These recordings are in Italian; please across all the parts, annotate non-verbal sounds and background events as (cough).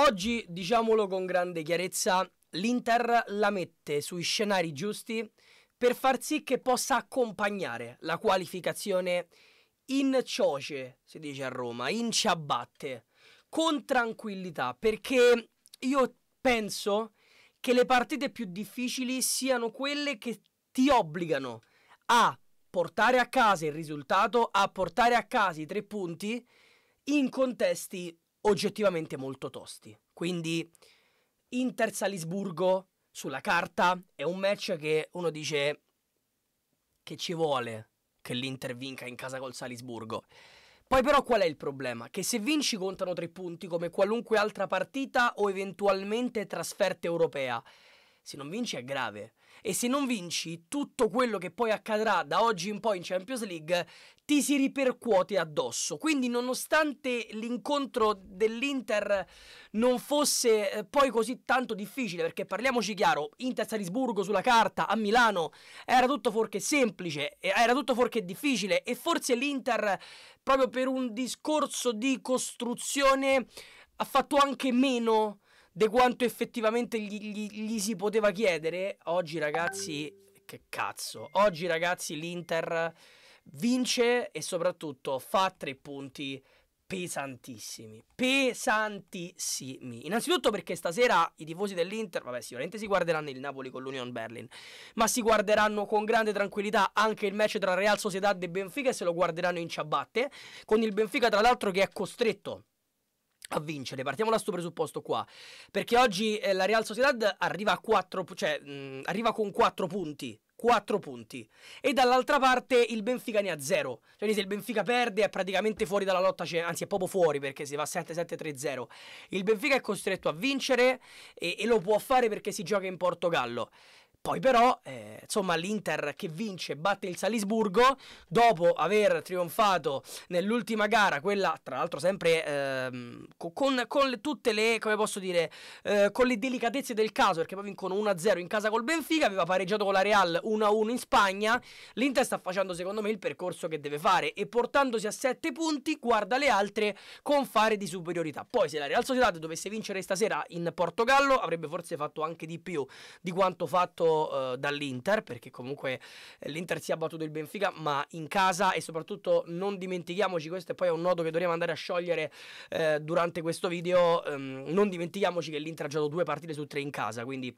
Oggi, diciamolo con grande chiarezza, l'Inter la mette sui scenari giusti per far sì che possa accompagnare la qualificazione in cioce, si dice a Roma, in ciabatte, con tranquillità, perché io penso che le partite più difficili siano quelle che ti obbligano a portare a casa il risultato, a portare a casa i tre punti in contesti oggettivamente molto tosti. Quindi Inter Salisburgo sulla carta è un match che uno dice che ci vuole che l'Inter vinca in casa col Salisburgo. Poi però qual è il problema? Che se vinci contano tre punti come qualunque altra partita o eventualmente trasferta europea. Se non vinci è grave e se non vinci tutto quello che poi accadrà da oggi in poi in Champions League ti si ripercuote addosso. Quindi nonostante l'incontro dell'Inter non fosse eh, poi così tanto difficile, perché parliamoci chiaro, Inter Salisburgo sulla carta a Milano era tutto fuorché semplice, era tutto fuorché difficile e forse l'Inter proprio per un discorso di costruzione ha fatto anche meno di quanto effettivamente gli, gli, gli, si poteva chiedere, oggi ragazzi, che cazzo, oggi ragazzi l'Inter vince e soprattutto fa tre punti pesantissimi, pesantissimi. Innanzitutto perché stasera i tifosi dell'Inter, vabbè, sicuramente si guarderanno il Napoli con l'Union Berlin, ma si guarderanno con grande tranquillità anche il match tra Real Sociedad e Benfica e se lo guarderanno in ciabatte, con il Benfica tra l'altro che è costretto a vincere. Partiamo da questo presupposto qua. Perché oggi eh, la Real Sociedad arriva, a 4, cioè, mh, arriva con 4 punti. 4 punti. E dall'altra parte il Benfica ne ha 0. Cioè, se il Benfica perde è praticamente fuori dalla lotta, cioè, anzi è proprio fuori perché si va 7-7-3-0. Il Benfica è costretto a vincere e, e lo può fare perché si gioca in Portogallo. Poi però, eh, insomma, l'Inter che vince batte il Salisburgo dopo aver trionfato nell'ultima gara, quella tra l'altro sempre ehm, con, con tutte le, come posso dire, eh, con le delicatezze del caso, perché poi vincono 1-0 in casa col Benfica, aveva pareggiato con la Real 1-1 in Spagna, l'Inter sta facendo secondo me il percorso che deve fare e portandosi a 7 punti guarda le altre con fare di superiorità. Poi se la Real Sociedad dovesse vincere stasera in Portogallo avrebbe forse fatto anche di più di quanto fatto battuto eh, dall'Inter, perché comunque eh, l'Inter si è battuto il Benfica, ma in casa e soprattutto non dimentichiamoci, questo è poi un nodo che dovremmo andare a sciogliere eh, durante questo video, ehm, non dimentichiamoci che l'Inter ha giocato due partite su tre in casa, quindi...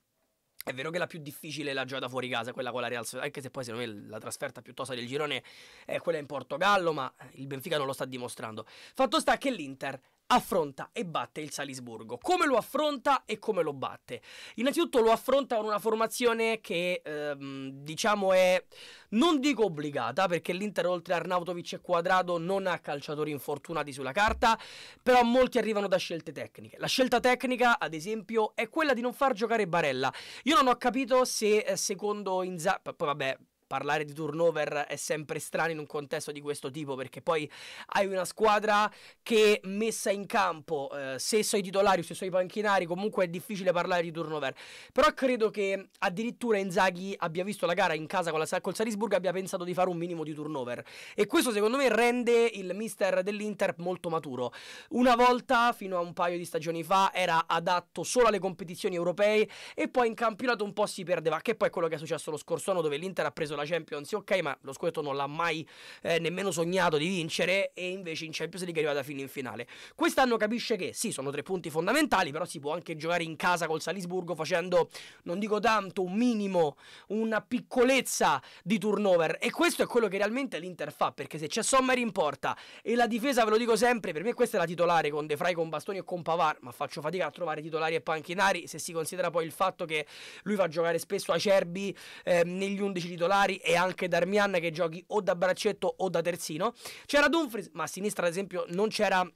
È vero che la più difficile è la giocata fuori casa, quella con la Real Sociedad, anche se poi secondo me la trasferta piuttosto del girone è quella in Portogallo, ma il Benfica non lo sta dimostrando. Fatto sta che l'Inter affronta e batte il Salisburgo. Come lo affronta e come lo batte? Innanzitutto lo affronta con una formazione che ehm, diciamo è non dico obbligata perché l'Inter oltre a Arnautovic e Quadrado non ha calciatori infortunati sulla carta, però molti arrivano da scelte tecniche. La scelta tecnica, ad esempio, è quella di non far giocare Barella. Io non ho capito se eh, secondo Inzaghi, poi vabbè, parlare di turnover è sempre strano in un contesto di questo tipo perché poi hai una squadra che messa in campo, eh, se sei titolari o se sei panchinari, comunque è difficile parlare di turnover. Però credo che addirittura Inzaghi abbia visto la gara in casa con la, col Salisburgo e abbia pensato di fare un minimo di turnover. E questo secondo me rende il mister dell'Inter molto maturo. Una volta, fino a un paio di stagioni fa, era adatto solo alle competizioni europee e poi in campionato un po' si perdeva, che poi è quello che è successo lo scorso anno dove l'Inter ha preso la la Champions, ok, ma lo scudetto non l'ha mai eh, nemmeno sognato di vincere e invece in Champions League è arrivata fino in finale. Quest'anno capisce che sì, sono tre punti fondamentali, però si può anche giocare in casa col Salisburgo facendo, non dico tanto, un minimo, una piccolezza di turnover e questo è quello che realmente l'Inter fa, perché se c'è Sommer in porta e la difesa, ve lo dico sempre, per me questa è la titolare con De Frey, con Bastoni e con Pavar, ma faccio fatica a trovare titolari e panchinari se si considera poi il fatto che lui fa giocare spesso Acerbi eh, negli 11 titolari Solari e anche Darmian che giochi o da braccetto o da terzino. C'era Dumfries, ma a sinistra ad esempio non c'era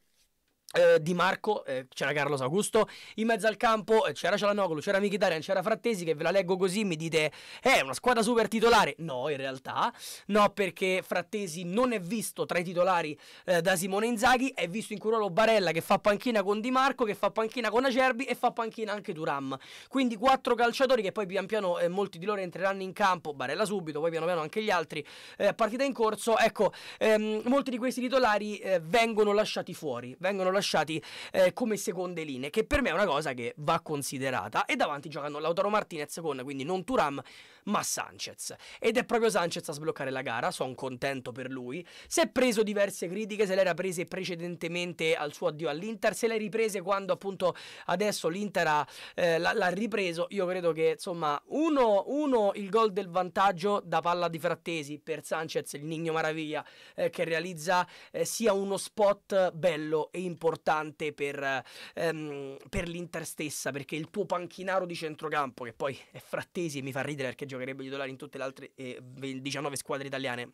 eh, di Marco, eh, c'era Carlos Augusto, in mezzo al campo eh, c'era Cialanoglu, c'era Michidarian, c'era Frattesi che ve la leggo così mi dite è eh, una squadra super titolare no in realtà, no perché Frattesi non è visto tra i titolari eh, da Simone Inzaghi, è visto in Curolo Barella che fa panchina con Di Marco che fa panchina con Acerbi e fa panchina anche Duram quindi quattro calciatori che poi pian piano molti di loro entreranno in campo Barella subito, poi piano piano anche gli altri partita in corso, ecco ehm, molti di questi titolari vengono lasciati fuori vengono lasciati lasciati eh, come seconde linee, che per me è una cosa che va considerata. E davanti giocano Lautaro Martinez con quindi non Turam, ma Sanchez. Ed è proprio Sanchez a sbloccare la gara, sono contento per lui. Si è preso diverse critiche, se le era prese precedentemente al suo addio all'Inter, se le riprese quando appunto adesso l'Inter ha, eh, l'ha ripreso. Io credo che insomma, uno, uno il gol del vantaggio da palla di Frattesi per Sanchez, il Nigno Maraviglia eh, che realizza eh, sia uno spot bello e importante per, ehm, per l'Inter stessa, perché il tuo panchinaro di centrocampo, che poi è Frattesi, e mi fa ridere perché giocherebbe titolare in tutte le altre eh, 19 squadre italiane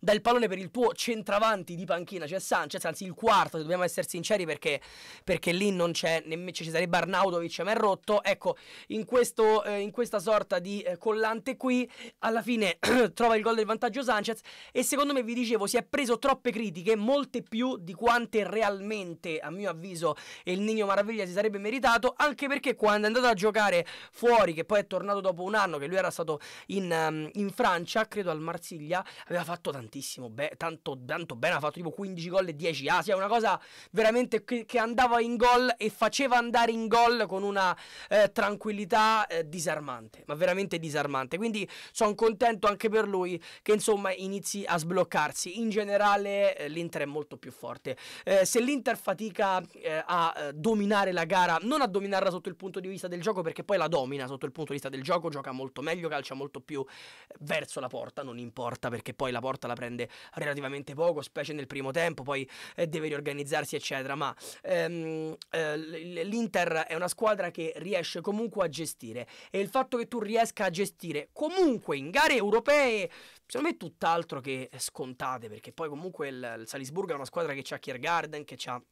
dal pallone per il tuo centravanti di panchina, c'è cioè Sanchez, anzi il quarto, se dobbiamo essere sinceri, perché, perché lì non c'è, nemmeno cioè ci sarebbe Arnaudovic, ma è rotto. Ecco, in, questo, eh, in questa sorta di eh, collante qui, alla fine (clears throat) trova il gol del vantaggio Sanchez e secondo me, vi dicevo, si è preso troppe critiche, molte più di quante realmente, a mio avviso, il Nino Maraviglia si sarebbe meritato, anche perché quando è andato a giocare fuori, che poi è tornato dopo un anno, che lui era stato in, um, in Francia, credo al Marsiglia, aveva fatto tantissimo tantissimo, be- tanto, tanto, bene, ha fatto tipo 15 gol e 10 assi, è una cosa veramente che, che andava in gol e faceva andare in gol con una eh, tranquillità eh, disarmante, ma veramente disarmante. Quindi sono contento anche per lui che insomma inizi a sbloccarsi. In generale eh, l'Inter è molto più forte. Eh, se l'Inter fatica eh, a eh, dominare la gara, non a dominarla sotto il punto di vista del gioco, perché poi la domina sotto il punto di vista del gioco, gioca molto meglio, calcia molto più verso la porta, non importa perché poi la porta la prende relativamente poco, specie nel primo tempo, poi eh, deve riorganizzarsi, eccetera. Ma ehm, eh, l'Inter è una squadra che riesce comunque a gestire e il fatto che tu riesca a gestire comunque in gare europee, secondo me è tutt'altro che scontate, perché poi comunque il, il Salisburgo è una squadra che ha Kiergarden, che ha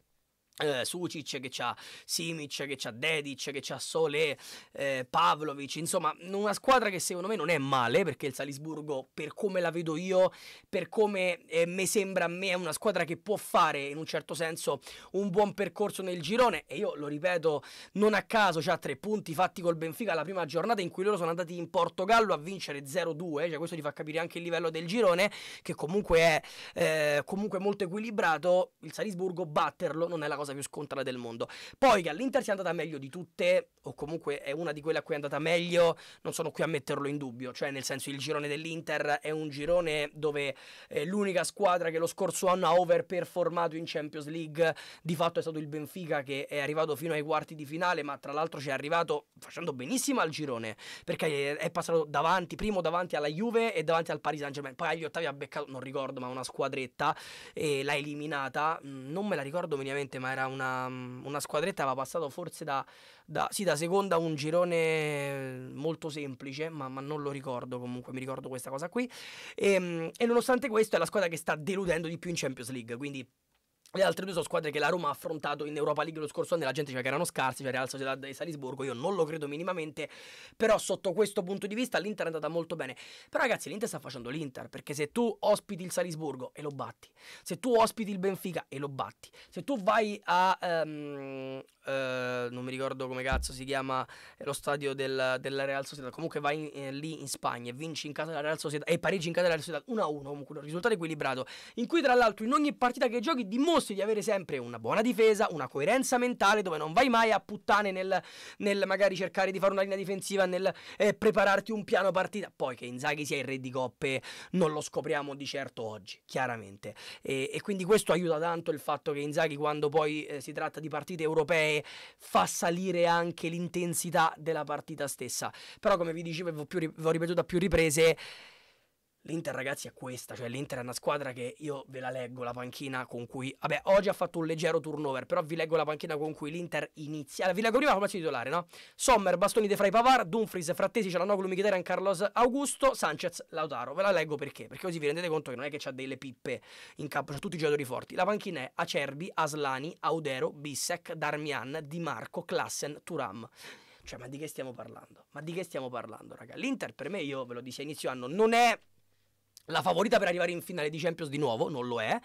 eh, Sucic che c'ha Simic, che c'ha Dedic, che c'ha Sole, eh, Pavlovic, insomma una squadra che secondo me non è male perché il Salisburgo per come la vedo io, per come eh, mi sembra a me è una squadra che può fare in un certo senso un buon percorso nel girone e io lo ripeto non a caso c'ha tre punti fatti col Benfica la prima giornata in cui loro sono andati in Portogallo a vincere 0-2, cioè questo ti fa capire anche il livello del girone che comunque è eh, comunque molto equilibrato, il Salisburgo batterlo non è la cosa cosa più scontata del mondo. Poi che all'Inter sia andata meglio di tutte, o comunque è una di quelle a cui è andata meglio, non sono qui a metterlo in dubbio. Cioè, nel senso, il girone dell'Inter è un girone dove eh, l'unica squadra che lo scorso anno ha overperformato in Champions League di fatto è stato il Benfica che è arrivato fino ai quarti di finale, ma tra l'altro ci è arrivato facendo benissimo al girone, perché è passato davanti, primo davanti alla Juve e davanti al Paris Saint-Germain. Poi agli ottavi ha beccato, non ricordo, ma una squadretta e l'ha eliminata. Mm, non me la ricordo minimamente, ma era una, mm, una squadretta, aveva passato forse da, da, sì, da seconda un girone eh, molto semplice, ma, ma, non lo ricordo comunque, mi ricordo questa cosa qui. E, ehm, e nonostante questo è la squadra che sta deludendo di più in Champions League, quindi le altre due sono squadre che la Roma ha affrontato in Europa League lo scorso anno e la gente diceva che erano scarsi, cioè Real Sociedad di Salisburgo, io non lo credo minimamente, però sotto questo punto di vista l'Inter è andata molto bene. Però ragazzi l'Inter sta facendo l'Inter, perché se tu ospiti il Salisburgo e lo batti, se tu ospiti il Benfica e lo batti, se tu vai a... Um, uh, non mi ricordo come cazzo si chiama eh, lo stadio del, della Real Sociedad, comunque vai in, eh, lì in Spagna e vinci in casa della Real Sociedad e Parigi in casa della Real Sociedad 1-1, comunque un risultato equilibrato, in cui tra l'altro in ogni partita che giochi dimostri di avere sempre una buona difesa, una coerenza mentale dove non vai mai a puttane nel, nel magari cercare di fare una linea difensiva, nel eh, prepararti un piano partita. Poi che Inzaghi sia il re di coppe non lo scopriamo di certo oggi, chiaramente. E, e quindi questo aiuta tanto il fatto che Inzaghi quando poi eh, si tratta di partite europee fa salire anche l'intensità della partita stessa. Però come vi dicevo e vi ho ripetuto a più riprese L'Inter, ragazzi, è questa. Cioè, l'Inter è una squadra che io ve la leggo la panchina con cui. Vabbè, oggi ha fatto un leggero turnover, però vi leggo la panchina con cui l'Inter inizia. Vi leggo prima la formazione titolare, no? Sommer, Bastoni De Frey Pavar, Dumfries, Frattesi, Cialanoglu, Mkhitaryan, Carlos Augusto, Sanchez, Lautaro. Ve la leggo perché? Perché così vi rendete conto che non è che c'ha delle pippe in campo, c'ha tutti i giocatori forti. La panchina è Acerbi, Aslani, Audero, Bissek, Darmian, Di Marco, Klassen, Turam. Cioè, ma di che stiamo parlando? Ma di che stiamo parlando, raga? L'Inter per me, io ve lo dissi a inizio anno, non è la favorita per arrivare in finale di Champions di nuovo, non lo è.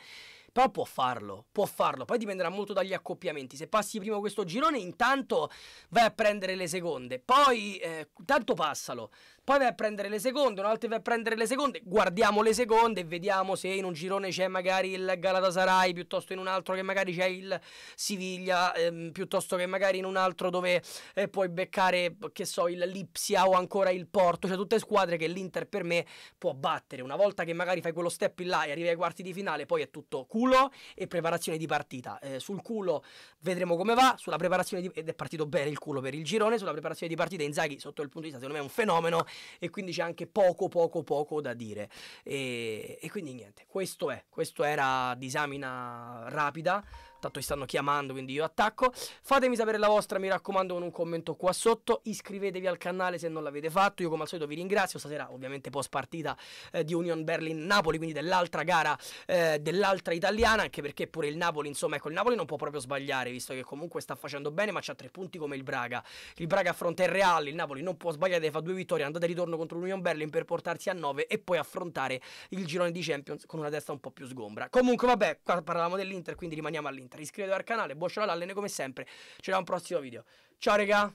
Però può farlo, può farlo. Poi dipenderà molto dagli accoppiamenti. Se passi prima questo girone, intanto vai a prendere le seconde. Poi, eh, tanto passalo. Poi vai a prendere le seconde, un'altra vai a prendere le seconde. Guardiamo le seconde e vediamo se in un girone c'è magari il Galatasaray, piuttosto in un altro che magari c'è il Siviglia, ehm, piuttosto che magari in un altro dove eh, puoi beccare, che so, il Lipsia o ancora il Porto. Cioè, tutte squadre che l'Inter per me può battere. Una volta che magari fai quello step in là e arrivi ai quarti di finale, poi è tutto cool culo e preparazione di partita. Eh, sul culo vedremo come va, sulla preparazione di, ed è partito bene il culo per il girone, sulla preparazione di partita Inzaghi sotto il punto di vista secondo me è un fenomeno e quindi c'è anche poco poco poco da dire. E, e quindi niente, questo è, questo era disamina rapida. Tanto ci stanno chiamando, quindi io attacco. Fatemi sapere la vostra, mi raccomando, con un commento qua sotto. Iscrivetevi al canale se non l'avete fatto. Io come al solito vi ringrazio. Stasera ovviamente post partita eh, di Union Berlin-Napoli, quindi dell'altra gara eh, dell'altra italiana, anche perché pure il Napoli, insomma, ecco, il Napoli non può proprio sbagliare, visto che comunque sta facendo bene, ma c'ha tre punti come il Braga. Il Braga affronta il Real, il Napoli non può sbagliare, deve fare due vittorie, andate e ritorno contro l'Union Berlin per portarsi a 9 e poi affrontare il girone di Champions con una testa un po' più sgombra. Comunque vabbè, qua parlavamo dell'Inter, quindi rimaniamo all'Inter commenta, iscrivetevi al canale, bocciala all'allene come sempre. Ci vediamo al prossimo video. Ciao raga!